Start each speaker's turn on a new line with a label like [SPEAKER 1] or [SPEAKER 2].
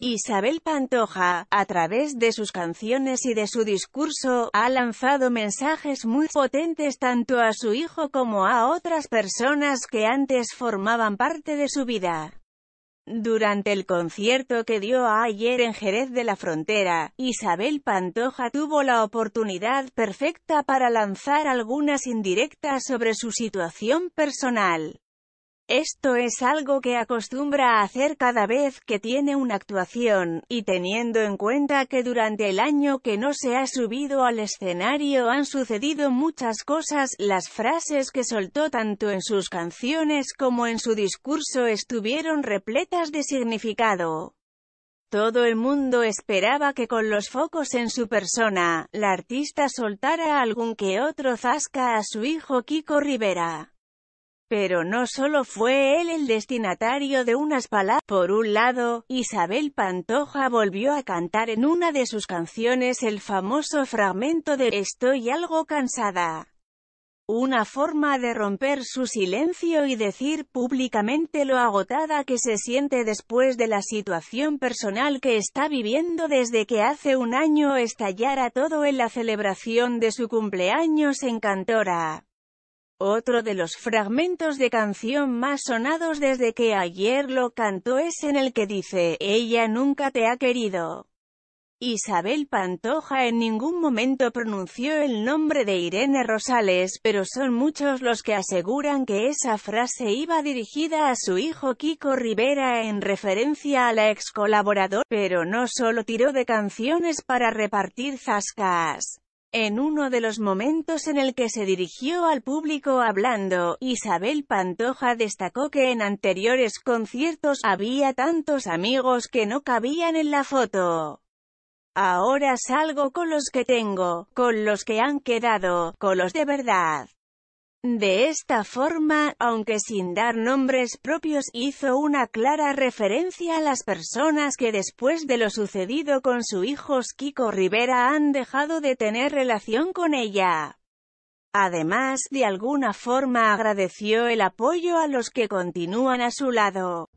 [SPEAKER 1] Isabel Pantoja, a través de sus canciones y de su discurso, ha lanzado mensajes muy potentes tanto a su hijo como a otras personas que antes formaban parte de su vida. Durante el concierto que dio ayer en Jerez de la Frontera, Isabel Pantoja tuvo la oportunidad perfecta para lanzar algunas indirectas sobre su situación personal. Esto es algo que acostumbra a hacer cada vez que tiene una actuación, y teniendo en cuenta que durante el año que no se ha subido al escenario han sucedido muchas cosas, las frases que soltó tanto en sus canciones como en su discurso estuvieron repletas de significado. Todo el mundo esperaba que con los focos en su persona, la artista soltara algún que otro zasca a su hijo Kiko Rivera. Pero no solo fue él el destinatario de unas palabras. Por un lado, Isabel Pantoja volvió a cantar en una de sus canciones el famoso fragmento de «Estoy algo cansada». Una forma de romper su silencio y decir públicamente lo agotada que se siente después de la situación personal que está viviendo desde que hace un año estallara todo en la celebración de su cumpleaños en Cantora. Otro de los fragmentos de canción más sonados desde que ayer lo cantó es en el que dice, «Ella nunca te ha querido». Isabel Pantoja en ningún momento pronunció el nombre de Irene Rosales, pero son muchos los que aseguran que esa frase iba dirigida a su hijo Kiko Rivera en referencia a la ex colaboradora, pero no solo tiró de canciones para repartir zascas. En uno de los momentos en el que se dirigió al público hablando, Isabel Pantoja destacó que en anteriores conciertos había tantos amigos que no cabían en la foto. Ahora salgo con los que tengo, con los que han quedado, con los de verdad. De esta forma, aunque sin dar nombres propios, hizo una clara referencia a las personas que después de lo sucedido con su hijo Kiko Rivera han dejado de tener relación con ella. Además, de alguna forma agradeció el apoyo a los que continúan a su lado.